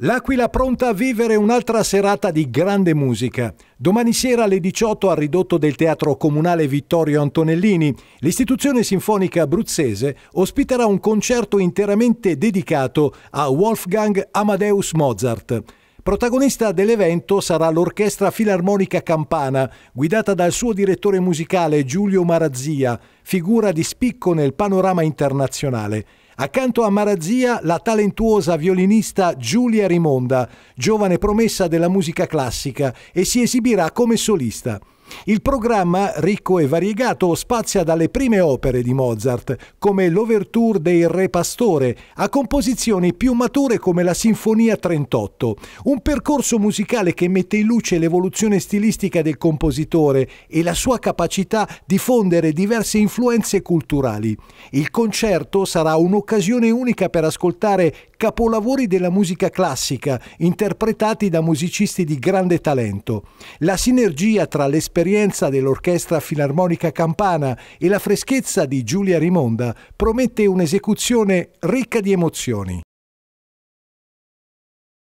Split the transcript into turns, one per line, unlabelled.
L'Aquila pronta a vivere un'altra serata di grande musica. Domani sera alle 18 al ridotto del Teatro Comunale Vittorio Antonellini, l'istituzione sinfonica abruzzese ospiterà un concerto interamente dedicato a Wolfgang Amadeus Mozart. Protagonista dell'evento sarà l'Orchestra Filarmonica Campana, guidata dal suo direttore musicale Giulio Marazzia, figura di spicco nel panorama internazionale. Accanto a Marazzia la talentuosa violinista Giulia Rimonda, giovane promessa della musica classica, e si esibirà come solista. Il programma, ricco e variegato, spazia dalle prime opere di Mozart, come l'Overture dei Re Pastore, a composizioni più mature come la Sinfonia 38, un percorso musicale che mette in luce l'evoluzione stilistica del compositore e la sua capacità di fondere diverse influenze culturali. Il concerto sarà un'occasione unica per ascoltare capolavori della musica classica interpretati da musicisti di grande talento. La sinergia tra l'esperienza dell'Orchestra Filarmonica Campana e la freschezza di Giulia Rimonda promette un'esecuzione ricca di emozioni.